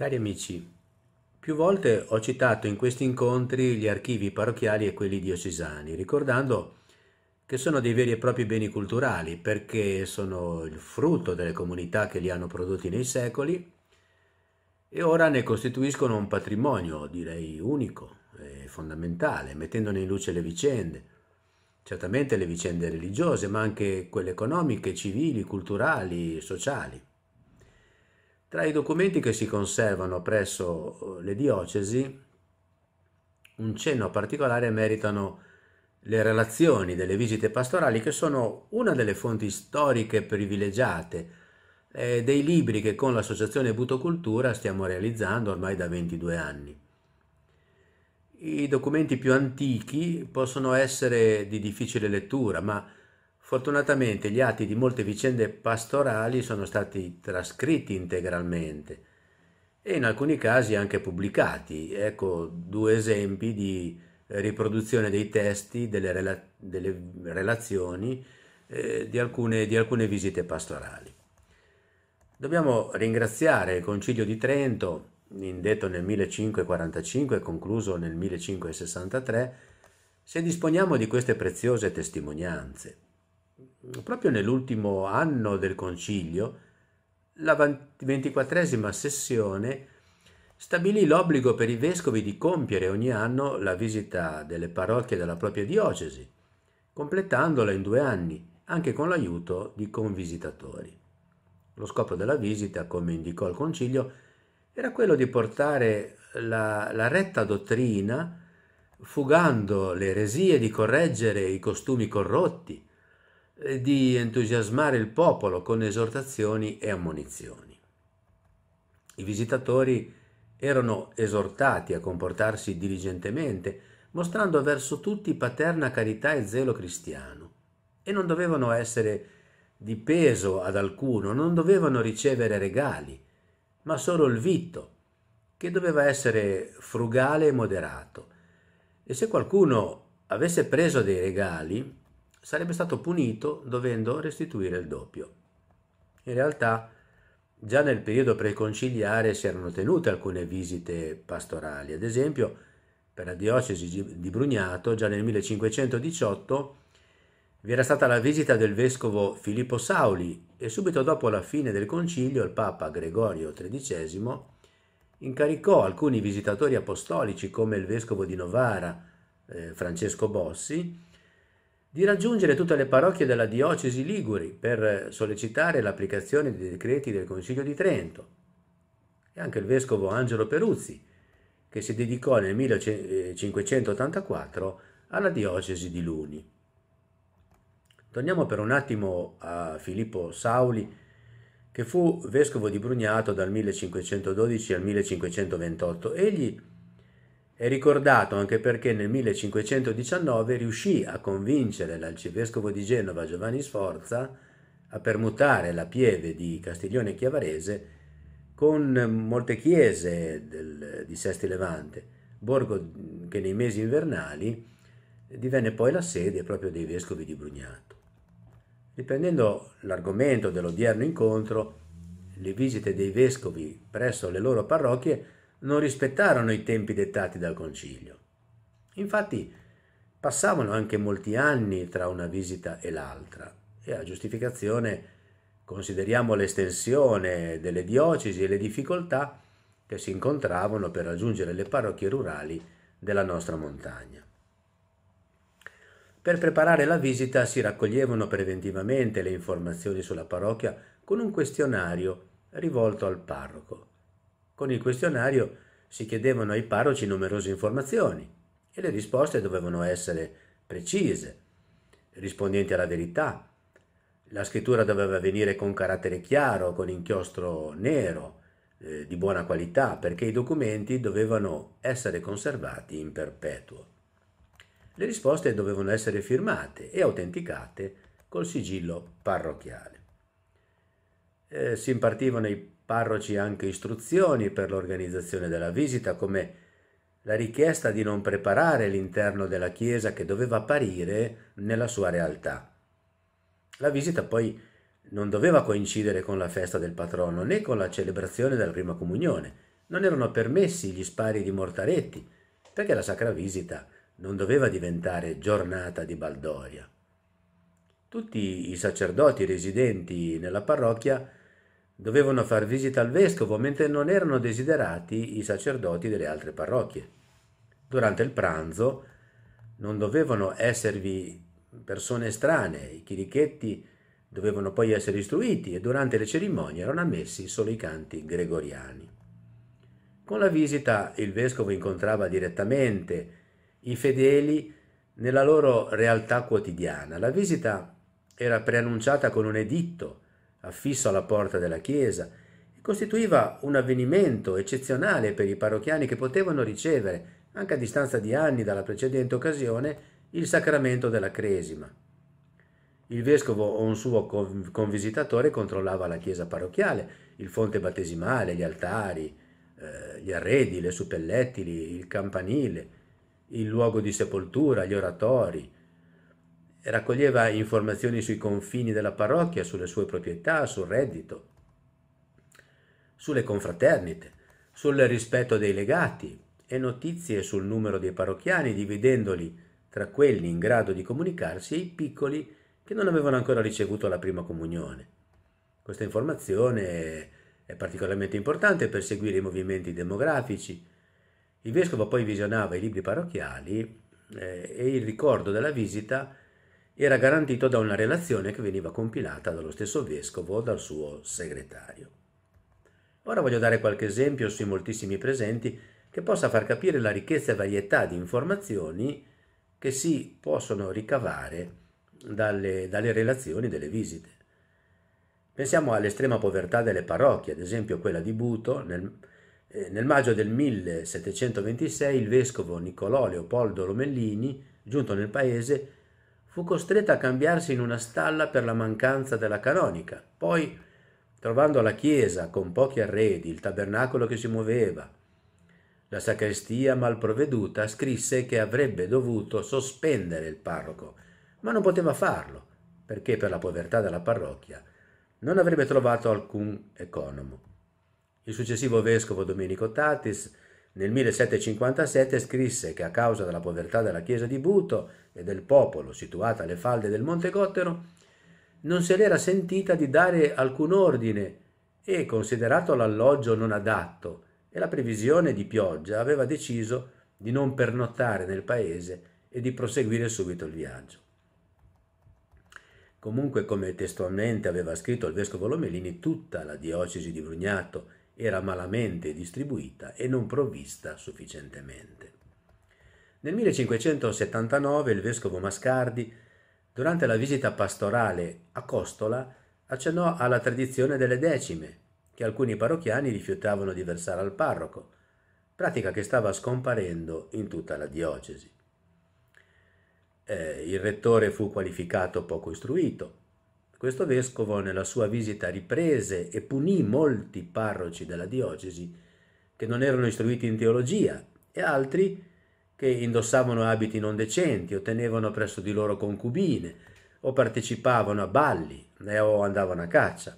Cari amici, più volte ho citato in questi incontri gli archivi parrocchiali e quelli diocesani, ricordando che sono dei veri e propri beni culturali perché sono il frutto delle comunità che li hanno prodotti nei secoli e ora ne costituiscono un patrimonio, direi unico e fondamentale, mettendone in luce le vicende, certamente le vicende religiose, ma anche quelle economiche, civili, culturali, sociali. Tra i documenti che si conservano presso eh, le diocesi, un cenno particolare meritano le relazioni delle visite pastorali che sono una delle fonti storiche privilegiate eh, dei libri che con l'associazione Butocultura stiamo realizzando ormai da 22 anni. I documenti più antichi possono essere di difficile lettura, ma Fortunatamente gli atti di molte vicende pastorali sono stati trascritti integralmente e in alcuni casi anche pubblicati. Ecco due esempi di riproduzione dei testi, delle, rela- delle relazioni eh, di, alcune, di alcune visite pastorali. Dobbiamo ringraziare il Concilio di Trento, indetto nel 1545 e concluso nel 1563, se disponiamo di queste preziose testimonianze proprio nell'ultimo anno del Concilio, la ventiquattresima sessione stabilì l'obbligo per i vescovi di compiere ogni anno la visita delle parrocchie della propria diocesi, completandola in due anni, anche con l'aiuto di convisitatori. Lo scopo della visita, come indicò il Concilio, era quello di portare la, la retta dottrina, fugando le eresie, di correggere i costumi corrotti, di entusiasmare il popolo con esortazioni e ammonizioni. I visitatori erano esortati a comportarsi diligentemente, mostrando verso tutti paterna carità e zelo cristiano, e non dovevano essere di peso ad alcuno, non dovevano ricevere regali, ma solo il vitto, che doveva essere frugale e moderato. E se qualcuno avesse preso dei regali, sarebbe stato punito dovendo restituire il doppio. In realtà, già nel periodo preconciliare si erano tenute alcune visite pastorali, ad esempio per la diocesi di Brugnato già nel 1518 vi era stata la visita del vescovo Filippo Sauli e subito dopo la fine del concilio il Papa Gregorio XIII incaricò alcuni visitatori apostolici come il vescovo di Novara eh, Francesco Bossi di raggiungere tutte le parrocchie della diocesi Liguri per sollecitare l'applicazione dei decreti del Consiglio di Trento e anche il vescovo Angelo Peruzzi, che si dedicò nel 1584 alla diocesi di Luni. Torniamo per un attimo a Filippo Sauli, che fu vescovo di Brugnato dal 1512 al 1528. Egli è ricordato anche perché nel 1519 riuscì a convincere l'arcivescovo di Genova Giovanni Sforza a permutare la pieve di Castiglione Chiavarese con molte chiese del, di Sesti Levante, borgo che nei mesi invernali divenne poi la sede proprio dei vescovi di Brugnato. Riprendendo l'argomento dell'odierno incontro, le visite dei vescovi presso le loro parrocchie non rispettarono i tempi dettati dal concilio. Infatti passavano anche molti anni tra una visita e l'altra e a giustificazione consideriamo l'estensione delle diocesi e le difficoltà che si incontravano per raggiungere le parrocchie rurali della nostra montagna. Per preparare la visita si raccoglievano preventivamente le informazioni sulla parrocchia con un questionario rivolto al parroco con il questionario si chiedevano ai parroci numerose informazioni e le risposte dovevano essere precise, rispondenti alla verità. La scrittura doveva venire con carattere chiaro, con inchiostro nero, eh, di buona qualità, perché i documenti dovevano essere conservati in perpetuo. Le risposte dovevano essere firmate e autenticate col sigillo parrocchiale. Eh, si impartivano i parroci anche istruzioni per l'organizzazione della visita, come la richiesta di non preparare l'interno della chiesa che doveva apparire nella sua realtà. La visita poi non doveva coincidere con la festa del patrono né con la celebrazione della prima comunione, non erano permessi gli spari di mortaretti, perché la sacra visita non doveva diventare giornata di baldoria. Tutti i sacerdoti residenti nella parrocchia dovevano far visita al vescovo mentre non erano desiderati i sacerdoti delle altre parrocchie. Durante il pranzo non dovevano esservi persone strane, i chirichetti dovevano poi essere istruiti e durante le cerimonie erano ammessi solo i canti gregoriani. Con la visita il vescovo incontrava direttamente i fedeli nella loro realtà quotidiana. La visita era preannunciata con un editto affisso alla porta della chiesa, e costituiva un avvenimento eccezionale per i parrocchiani che potevano ricevere, anche a distanza di anni dalla precedente occasione, il sacramento della cresima. Il vescovo o un suo convisitatore controllava la chiesa parrocchiale, il fonte battesimale, gli altari, eh, gli arredi, le suppellettili, il campanile, il luogo di sepoltura, gli oratori, raccoglieva informazioni sui confini della parrocchia, sulle sue proprietà, sul reddito, sulle confraternite, sul rispetto dei legati e notizie sul numero dei parrocchiani, dividendoli tra quelli in grado di comunicarsi e i piccoli che non avevano ancora ricevuto la prima comunione. Questa informazione è particolarmente importante per seguire i movimenti demografici. Il vescovo poi visionava i libri parrocchiali eh, e il ricordo della visita era garantito da una relazione che veniva compilata dallo stesso vescovo o dal suo segretario. Ora voglio dare qualche esempio sui moltissimi presenti che possa far capire la ricchezza e varietà di informazioni che si possono ricavare dalle, dalle relazioni delle visite. Pensiamo all'estrema povertà delle parrocchie, ad esempio quella di Buto. Nel, eh, nel maggio del 1726 il vescovo Niccolò Leopoldo Lomellini, giunto nel paese, fu costretta a cambiarsi in una stalla per la mancanza della canonica. Poi, trovando la chiesa con pochi arredi, il tabernacolo che si muoveva, la sacrestia mal provveduta, scrisse che avrebbe dovuto sospendere il parroco, ma non poteva farlo, perché per la povertà della parrocchia non avrebbe trovato alcun economo. Il successivo vescovo Domenico Tatis nel 1757 scrisse che a causa della povertà della chiesa di Buto e del popolo situata alle falde del Monte Cottero, non se l'era sentita di dare alcun ordine e, considerato l'alloggio non adatto e la previsione di pioggia, aveva deciso di non pernottare nel paese e di proseguire subito il viaggio. Comunque, come testualmente aveva scritto il vescovo Lomelini, tutta la diocesi di Brugnato era malamente distribuita e non provvista sufficientemente. Nel 1579 il vescovo Mascardi, durante la visita pastorale a Costola, accennò alla tradizione delle decime, che alcuni parrocchiani rifiutavano di versare al parroco, pratica che stava scomparendo in tutta la diocesi. Eh, il rettore fu qualificato poco istruito, questo vescovo nella sua visita riprese e punì molti parroci della diocesi che non erano istruiti in teologia e altri che indossavano abiti non decenti o tenevano presso di loro concubine o partecipavano a balli eh, o andavano a caccia.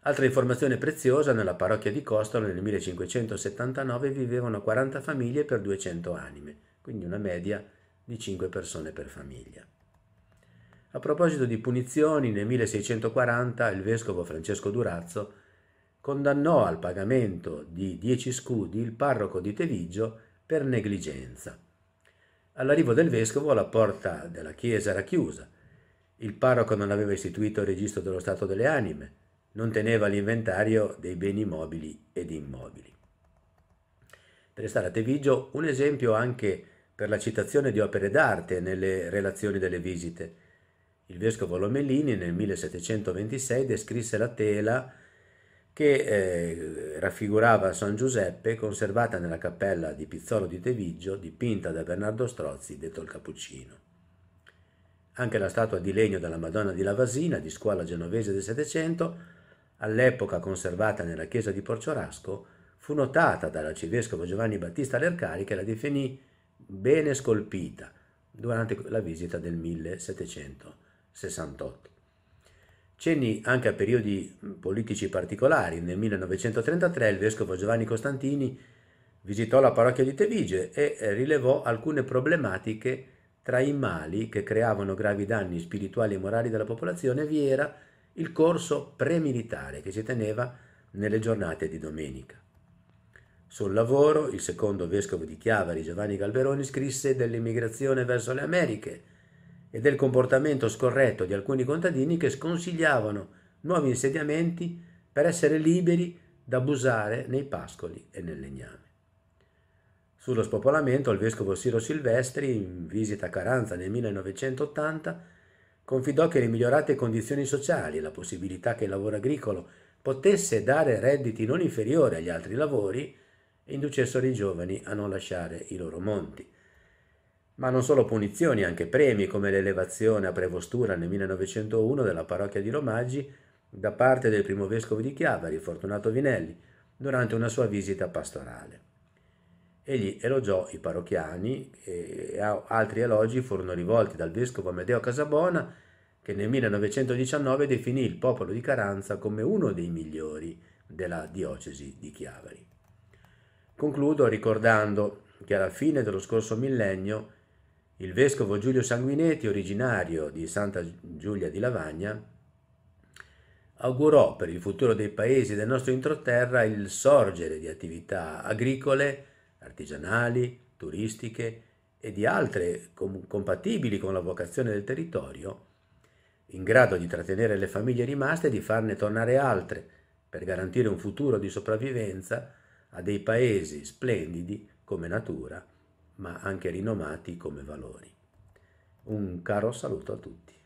Altra informazione preziosa, nella parrocchia di Costolo nel 1579 vivevano 40 famiglie per 200 anime, quindi una media di 5 persone per famiglia. A proposito di punizioni, nel 1640 il vescovo Francesco Durazzo condannò al pagamento di dieci scudi il parroco di Teviggio per negligenza. All'arrivo del vescovo la porta della chiesa era chiusa, il parroco non aveva istituito il registro dello stato delle anime, non teneva l'inventario dei beni mobili ed immobili. Per restare a Teviggio, un esempio anche per la citazione di opere d'arte nelle relazioni delle visite. Il vescovo Lomellini nel 1726 descrisse la tela che eh, raffigurava San Giuseppe conservata nella cappella di Pizzolo di Teviggio dipinta da Bernardo Strozzi detto il Cappuccino. Anche la statua di legno della Madonna di Lavasina di scuola genovese del Settecento, all'epoca conservata nella chiesa di Porciorasco, fu notata dall'arcivescovo Giovanni Battista Lercari che la definì bene scolpita durante la visita del 1700. 68. Cenni anche a periodi politici particolari. Nel 1933 il vescovo Giovanni Costantini visitò la parrocchia di Tevige e eh, rilevò alcune problematiche tra i mali che creavano gravi danni spirituali e morali della popolazione vi era il corso premilitare che si teneva nelle giornate di domenica. Sul lavoro il secondo vescovo di Chiavari Giovanni Galberoni, scrisse dell'immigrazione verso le Americhe e del comportamento scorretto di alcuni contadini che sconsigliavano nuovi insediamenti per essere liberi da abusare nei pascoli e nel legname. Sullo spopolamento il vescovo Siro Silvestri, in visita a Caranza nel 1980, confidò che le migliorate condizioni sociali e la possibilità che il lavoro agricolo potesse dare redditi non inferiori agli altri lavori inducessero i giovani a non lasciare i loro monti, ma non solo punizioni, anche premi come l'elevazione a prevostura nel 1901 della parrocchia di Romaggi da parte del primo vescovo di Chiavari, Fortunato Vinelli, durante una sua visita pastorale. Egli elogiò i parrocchiani e altri elogi furono rivolti dal vescovo Amedeo Casabona che nel 1919 definì il popolo di Caranza come uno dei migliori della diocesi di Chiavari. Concludo ricordando che alla fine dello scorso millennio il vescovo Giulio Sanguinetti, originario di Santa Giulia di Lavagna, augurò per il futuro dei paesi del nostro introterra il sorgere di attività agricole, artigianali, turistiche e di altre com- compatibili con la vocazione del territorio, in grado di trattenere le famiglie rimaste e di farne tornare altre, per garantire un futuro di sopravvivenza a dei paesi splendidi come natura ma anche rinomati come valori. Un caro saluto a tutti.